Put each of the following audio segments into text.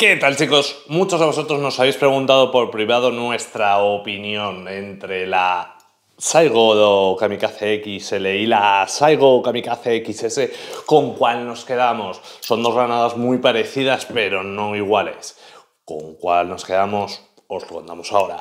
¿Qué tal chicos? Muchos de vosotros nos habéis preguntado por privado nuestra opinión entre la Saigo Kamikaze XL y la Saigo Kamikaze XS, ¿con cuál nos quedamos? Son dos granadas muy parecidas pero no iguales. ¿Con cuál nos quedamos? Os lo contamos ahora.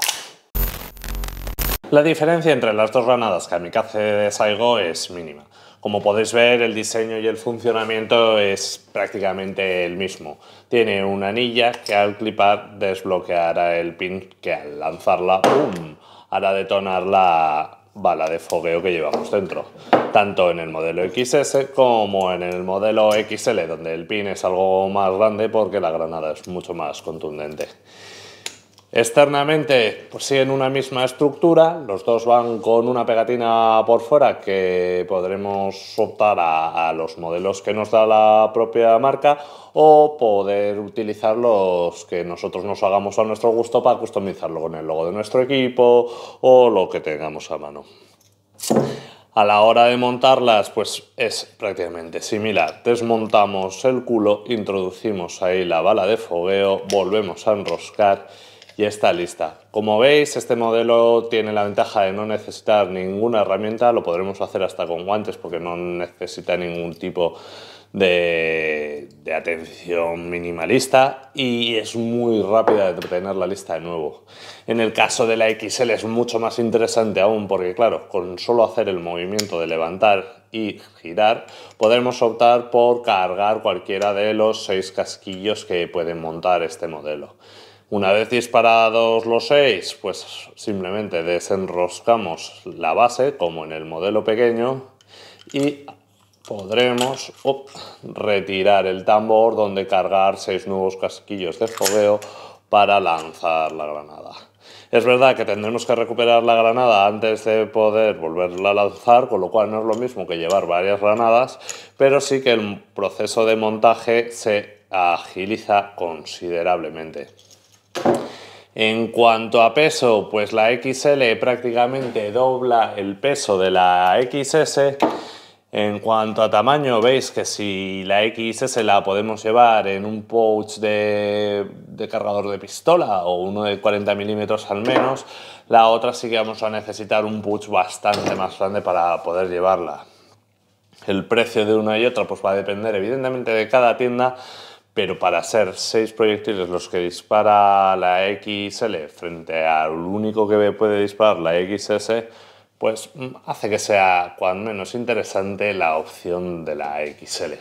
La diferencia entre las dos granadas Kamikaze de Saigo es mínima. Como podéis ver, el diseño y el funcionamiento es prácticamente el mismo. Tiene una anilla que al clipar desbloqueará el pin que al lanzarla hará detonar la bala de fogueo que llevamos dentro, tanto en el modelo XS como en el modelo XL, donde el pin es algo más grande porque la granada es mucho más contundente. Externamente pues en una misma estructura, los dos van con una pegatina por fuera que podremos optar a, a los modelos que nos da la propia marca o poder utilizar los que nosotros nos hagamos a nuestro gusto para customizarlo con el logo de nuestro equipo o lo que tengamos a mano. A la hora de montarlas, pues es prácticamente similar. Desmontamos el culo, introducimos ahí la bala de fogueo, volvemos a enroscar y está lista. Como veis, este modelo tiene la ventaja de no necesitar ninguna herramienta, lo podremos hacer hasta con guantes porque no necesita ningún tipo de, atención minimalista y es muy rápida de tener la lista de nuevo. En el caso de la XL es mucho más interesante aún porque claro, con solo hacer el movimiento de levantar y girar, podremos optar por cargar cualquiera de los seis casquillos que pueden montar este modelo. Una vez disparados los seis, pues simplemente desenroscamos la base, como en el modelo pequeño, y podremos retirar el tambor donde cargar seis nuevos casquillos de fogueo para lanzar la granada. Es verdad que tendremos que recuperar la granada antes de poder volverla a lanzar, con lo cual no es lo mismo que llevar varias granadas, pero sí que el proceso de montaje se agiliza considerablemente. En cuanto a peso, pues la XL prácticamente dobla el peso de la XS. En cuanto a tamaño, veis que si la XS la podemos llevar en un pouch de, cargador de pistola o uno de 40 milímetros al menos, la otra sí que vamos a necesitar un pouch bastante más grande para poder llevarla. El precio de una y otra pues va a depender evidentemente de cada tienda, pero para ser seis proyectiles los que dispara la XL frente al único que puede disparar la XS, pues mm, hace que sea cuando menos interesante la opción de la XL.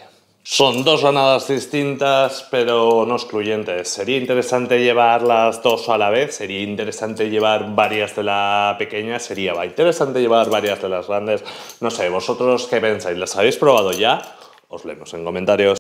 Son dos granadas distintas, pero no excluyentes. Sería interesante llevar las dos a la vez, sería interesante llevar varias de la pequeña, sería interesante llevar varias de las grandes. No sé, vosotros qué pensáis, ¿las habéis probado ya? Os leemos en comentarios.